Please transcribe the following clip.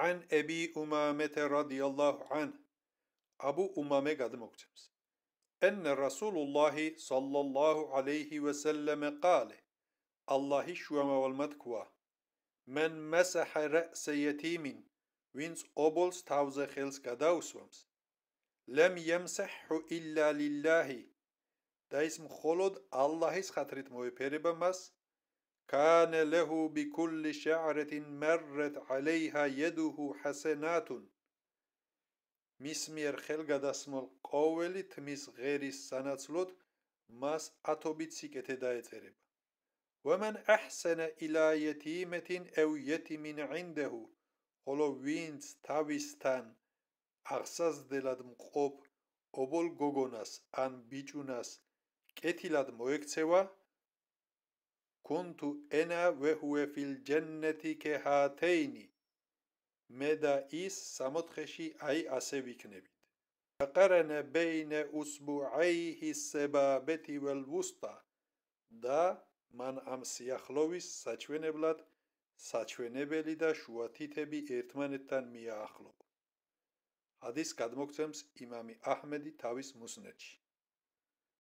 An Ebi Umamete radıyallahu anh. Abu Umame adım okuyacağımız. Enne Rasulullah sallallahu aleyhi ve selleme kâle. Allahi şuvama vel medkuva. Men mesahe re'se yetimin. Vins obols tavze khils gadausvams. Lem yemsehhu illa lillahi. Da ism kholod Аллахис хатрит мой перебамас, كان له بكل شعرة مرت عليها يده حسنات მისმიერ ხელგადასმოლ ყოველი თმის ღერის სანაცვლოდ მას ათობით სიკეთე დაეწერება. ومن احسن الى يتيمة او يتيم عنده ხოლო ვინც თავისთან აღსაზრდელად მყოფ ობოლ გოგონას ან ბიჭუნას კეთილად მოექცევა كنت انا وهو في الجنه كهاتين مدا ايس سموتخشي اي اسه ويكنبيت قرن بين اسبوعيه السبابه والوسطى دا من ام سيخلويس ساچوينبلات ساچوينبلي دا شواتيتبي ارتمانتان ميااخلو حديث قدموكتمس امامي احمدي تاويس مسندشي